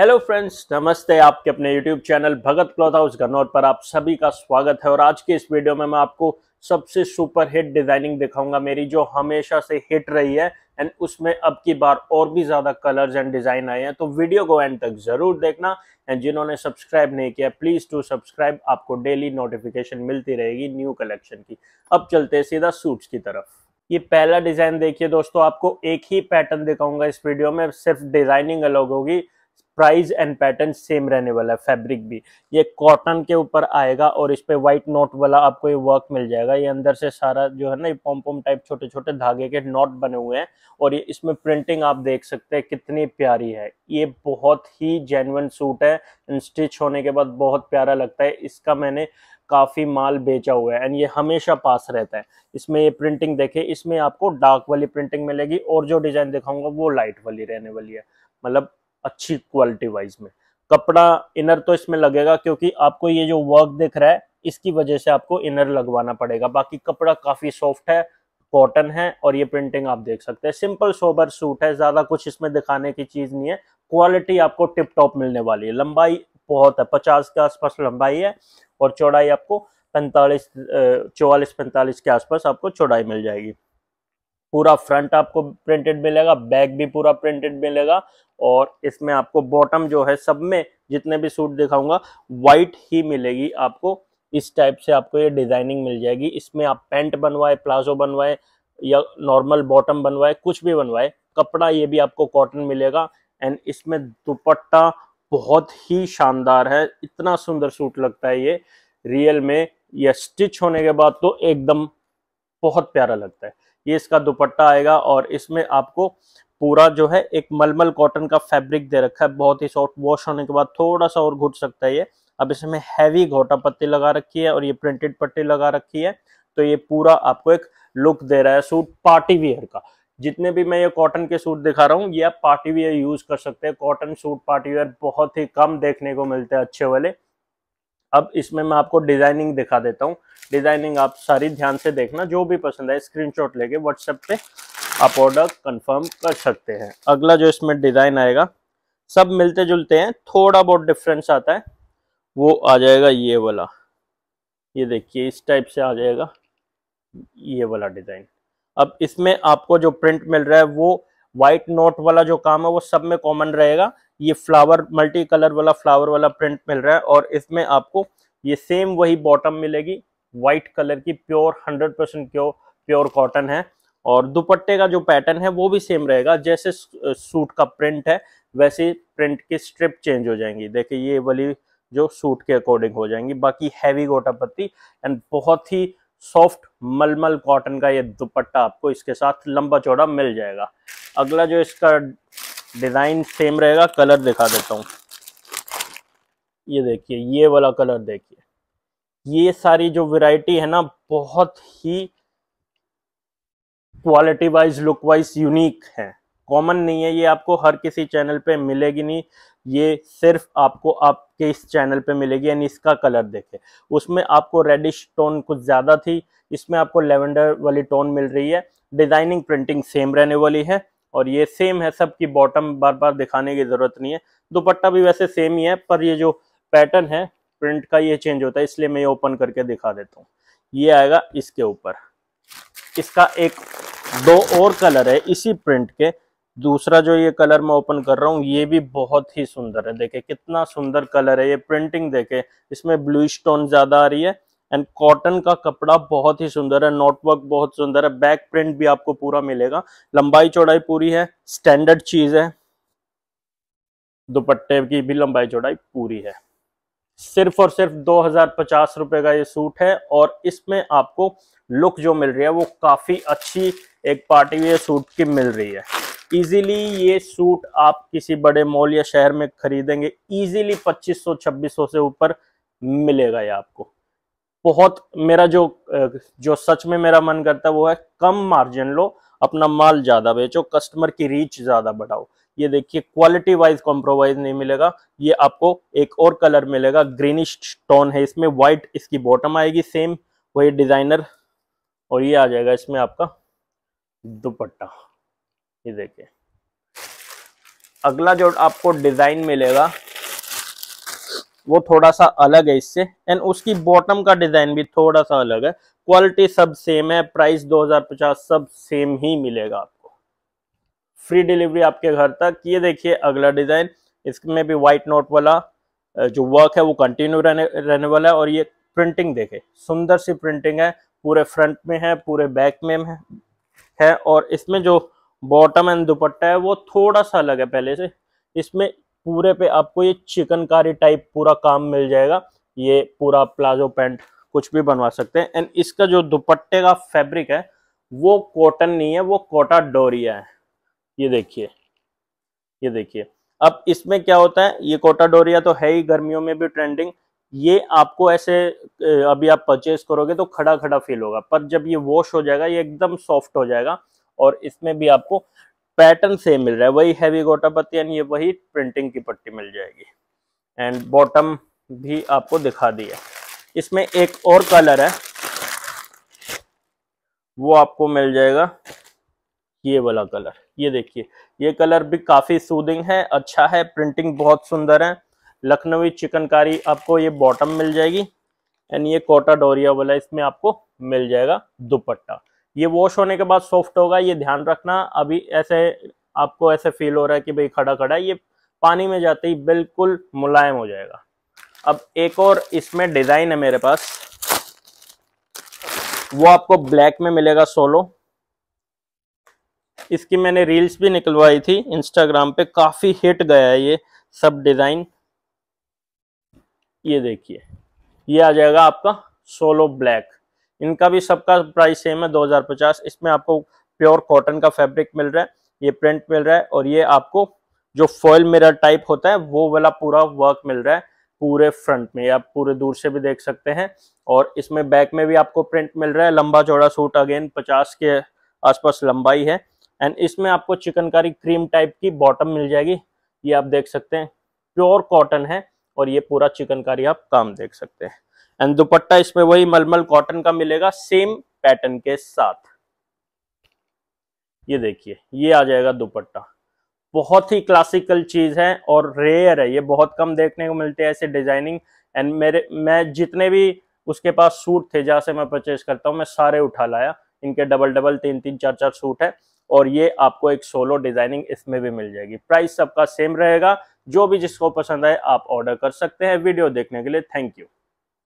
hello friends नमस्ते आपके अपने YouTube channel Bhagat cloth house Gannaur पर आप सभी का स्वागत है और आज के इस वीडियो में मैं आपको सबसे सुपर हिट डिज़ाइनिंग दिखाऊंगा मेरी जो हमेशा से हिट रही है एंड उसमें अब की बार और भी ज़्यादा कलर्स एंड डिज़ाइन आए हैं तो वीडियो को एंड तक ज़रूर देखना एंड जिन्होंने सब्सक्राइब नहीं किया प्लीज़ टू सब्सक्राइब आपको डेली नोटिफिकेशन मिलती रहेगी न्यू कलेक्शन की अब चलते हैं सीधा सूट्स की तरफ ये पहला डिज़ाइन देखिए दोस्तों आपको एक ही पैटर्न दिखाऊंगा इस वीडियो में सिर्फ डिज़ाइनिंग अलग होगी प्राइस एंड पैटर्न सेम रहने वाला है फैब्रिक भी ये कॉटन के ऊपर आएगा और इस पर व्हाइट नोट वाला आपको ये वर्क मिल जाएगा ये अंदर से सारा जो है ना ये पॉम पॉम टाइप छोटे छोटे धागे के नोट बने हुए हैं और ये इसमें प्रिंटिंग आप देख सकते हैं कितनी प्यारी है ये बहुत ही जेनुअन सूट है स्टिच होने के बाद बहुत प्यारा लगता है इसका मैंने काफ़ी माल बेचा हुआ है एंड ये हमेशा पास रहता है इसमें ये प्रिंटिंग देखे इसमें आपको डार्क वाली प्रिंटिंग मिलेगी और जो डिज़ाइन दिखाऊंगा वो लाइट वाली रहने वाली है मतलब अच्छी क्वालिटी वाइज में कपड़ा इनर तो इसमें लगेगा क्योंकि आपको ये जो वर्क दिख रहा है इसकी वजह से आपको इनर लगवाना पड़ेगा बाकी कपड़ा काफ़ी सॉफ्ट है कॉटन है और ये प्रिंटिंग आप देख सकते हैं सिंपल सोबर सूट है ज़्यादा कुछ इसमें दिखाने की चीज़ नहीं है क्वालिटी आपको टिप टॉप मिलने वाली है लंबाई बहुत है पचास के आसपास लंबाई है और चौड़ाई आपको पैंतालीस चौवालीस पैंतालीस के आसपास आपको चौड़ाई मिल जाएगी पूरा फ्रंट आपको प्रिंटेड मिलेगा बैक भी पूरा प्रिंटेड मिलेगा और इसमें आपको बॉटम जो है सब में जितने भी सूट दिखाऊंगा वाइट ही मिलेगी आपको इस टाइप से आपको ये डिजाइनिंग मिल जाएगी इसमें आप पेंट बनवाए प्लाजो बनवाए या नॉर्मल बॉटम बनवाए कुछ भी बनवाए कपड़ा ये भी आपको कॉटन मिलेगा एंड इसमें दुपट्टा बहुत ही शानदार है इतना सुंदर सूट लगता है ये रियल में यह स्टिच होने के बाद तो एकदम बहुत प्यारा लगता है ये इसका दुपट्टा आएगा और इसमें आपको पूरा जो है एक मलमल कॉटन का फैब्रिक दे रखा है बहुत ही सॉफ्ट वॉश होने के बाद थोड़ा सा और घुट सकता है ये अब इसमें हैवी घोटा पत्ती लगा रखी है और ये प्रिंटेड पट्टी लगा रखी है तो ये पूरा आपको एक लुक दे रहा है सूट पार्टी वियर का जितने भी मैं ये कॉटन के सूट दिखा रहा हूँ ये आप पार्टी वियर यूज कर सकते हैं कॉटन सूट पार्टी वियर बहुत ही कम देखने को मिलते हैं अच्छे वाले अब इसमें मैं आपको डिजाइनिंग दिखा देता हूँ डिजाइनिंग आप सारी ध्यान से देखना जो भी पसंद आए स्क्रीनशॉट लेके व्हाट्सएप पे आप ऑर्डर कंफर्म कर सकते हैं अगला जो इसमें डिजाइन आएगा सब मिलते जुलते हैं थोड़ा बहुत डिफरेंस आता है वो आ जाएगा ये वाला ये देखिए इस टाइप से आ जाएगा ये वाला डिजाइन अब इसमें आपको जो प्रिंट मिल रहा है वो व्हाइट नोट वाला जो काम है वो सब में कॉमन रहेगा ये फ्लावर मल्टी कलर वाला फ्लावर वाला प्रिंट मिल रहा है और इसमें आपको ये सेम वही बॉटम मिलेगी व्हाइट कलर की pure hundred percent pure cotton है और दुपट्टे का जो पैटर्न है वो भी सेम रहेगा जैसे सूट का प्रिंट है वैसे प्रिंट की स्ट्रिप चेंज हो जाएंगी देखिए ये वाली जो सूट के अकॉर्डिंग हो जाएंगी बाकी हैवी गोटा पत्ती एंड बहुत ही सॉफ्ट मलमल कॉटन का ये दुपट्टा आपको इसके साथ लंबा चौड़ा मिल जाएगा अगला जो इसका डिज़ाइन सेम रहेगा कलर दिखा देता हूँ ये देखिए ये वाला कलर देखिए ये सारी जो वैरायटी है ना बहुत ही quality wise look wise unique है कॉमन नहीं है ये आपको हर किसी चैनल पे मिलेगी नहीं ये सिर्फ आपको आपके इस चैनल पे मिलेगी यानी इसका कलर देखे उसमें आपको रेडिश टोन कुछ ज़्यादा थी इसमें आपको लेवेंडर वाली टोन मिल रही है डिज़ाइनिंग प्रिंटिंग सेम रहने वाली है और ये सेम है सबकी बॉटम बार बार दिखाने की ज़रूरत नहीं है दुपट्टा भी वैसे सेम ही है पर ये जो पैटर्न है प्रिंट का ये चेंज होता है इसलिए मैं ये ओपन करके दिखा देता हूँ ये आएगा इसके ऊपर इसका एक दो और कलर है इसी प्रिंट के दूसरा जो ये कलर मैं ओपन कर रहा हूँ ये भी बहुत ही सुंदर है देखे कितना सुंदर कलर है ये प्रिंटिंग देखे इसमें ब्लू स्टोन ज़्यादा आ रही है एंड कॉटन का कपड़ा बहुत ही सुंदर है नोटवर्क बहुत सुंदर है बैक प्रिंट भी आपको पूरा मिलेगा लंबाई चौड़ाई पूरी है स्टैंडर्ड चीज है दुपट्टे की भी लंबाई चौड़ाई पूरी है सिर्फ और सिर्फ दो हजार पचास रुपए का ये सूट है और इसमें आपको लुक जो मिल रही है वो काफी अच्छी एक पार्टी वेयर सूट की मिल रही है इजीली ये सूट आप किसी बड़े मॉल या शहर में खरीदेंगे इजीली 2500 2600 से ऊपर मिलेगा ये आपको बहुत मेरा जो जो सच में मेरा मन करता है वो है कम मार्जिन लो अपना माल ज़्यादा बेचो कस्टमर की रीच ज़्यादा बढ़ाओ ये देखिए क्वालिटी वाइज कॉम्प्रोमाइज नहीं मिलेगा ये आपको एक और कलर मिलेगा ग्रीनिश टोन है इसमें व्हाइट इसकी बॉटम आएगी सेम वही डिज़ाइनर और ये आ जाएगा इसमें आपका दुपट्टा ये देखिए अगला जो आपको डिज़ाइन मिलेगा वो थोड़ा सा अलग है इससे एंड उसकी बॉटम का डिज़ाइन भी थोड़ा सा अलग है क्वालिटी सब सेम है प्राइस 2050 सब सेम ही मिलेगा आपको फ्री डिलीवरी आपके घर तक ये देखिए अगला डिज़ाइन इसमें भी वाइट नोट वाला जो वर्क है वो कंटिन्यू रहने रहने वाला है और ये प्रिंटिंग देखे सुंदर सी प्रिंटिंग है पूरे फ्रंट में है पूरे बैक में है, है और इसमें जो बॉटम एंड दुपट्टा है वो थोड़ा सा अलग है पहले से इसमें पूरे पे आपको ये चिकनकारी टाइप पूरा काम मिल जाएगा ये पूरा प्लाजो पैंट कुछ भी बनवा सकते हैं एंड इसका जो दुपट्टे का फैब्रिक है वो कॉटन नहीं है वो कोटा डोरिया है ये देखिए ये देखिए अब इसमें क्या होता है ये कोटा डोरिया तो है ही गर्मियों में भी ट्रेंडिंग ये आपको ऐसे अभी आप परचेज करोगे तो खड़ा खड़ा फील होगा पर जब ये वॉश हो जाएगा ये एकदम सॉफ्ट हो जाएगा और इसमें भी आपको पैटर्न सेम मिल रहा है वही हैवी गोटा पत्ती यानी ये वही प्रिंटिंग की पट्टी मिल जाएगी एंड बॉटम भी आपको दिखा दिया इसमें एक और कलर है वो आपको मिल जाएगा ये वाला कलर ये देखिए ये कलर भी काफ़ी सूदिंग है अच्छा है प्रिंटिंग बहुत सुंदर है लखनवी चिकनकारी आपको ये बॉटम मिल जाएगी एंड ये कोटा डोरिया वाला इसमें आपको मिल जाएगा दुपट्टा ये वॉश होने के बाद सॉफ्ट होगा ये ध्यान रखना अभी ऐसे आपको ऐसे फील हो रहा है कि भाई खड़ा खड़ा ये पानी में जाते ही बिल्कुल मुलायम हो जाएगा अब एक और इसमें डिज़ाइन है मेरे पास वो आपको ब्लैक में मिलेगा सोलो इसकी मैंने रील्स भी निकलवाई थी इंस्टाग्राम पे काफ़ी हिट गया है ये सब डिज़ाइन ये देखिए ये आ जाएगा आपका सोलो ब्लैक इनका भी सबका प्राइस सेम है दो इसमें आपको प्योर कॉटन का फैब्रिक मिल रहा है ये प्रिंट मिल रहा है और ये आपको जो फॉयल मिरर टाइप होता है वो वाला पूरा वर्क मिल रहा है पूरे फ्रंट में आप पूरे दूर से भी देख सकते हैं और इसमें बैक में भी आपको प्रिंट मिल रहा है लंबा चौड़ा सूट अगेन 50 के आसपास लंबाई है एंड इसमें आपको चिकनकारी क्रीम टाइप की बॉटम मिल जाएगी ये आप देख सकते हैं प्योर कॉटन है और ये पूरा चिकनकारी आप काम देख सकते हैं एंड दुपट्टा इसमें वही मलमल कॉटन का मिलेगा सेम पैटर्न के साथ ये देखिए ये आ जाएगा दुपट्टा बहुत ही क्लासिकल चीज है और रेयर है ये बहुत कम देखने को मिलते हैं ऐसे डिजाइनिंग एंड मेरे मैं जितने भी उसके पास सूट थे जहां से मैं परचेज करता हूँ मैं सारे उठा लाया इनके डबल डबल तीन तीन चार चार सूट है और ये आपको एक सोलो डिजाइनिंग इसमें भी मिल जाएगी प्राइस सबका सेम रहेगा जो भी जिसको पसंद आए आप ऑर्डर कर सकते हैं वीडियो देखने के लिए थैंक यू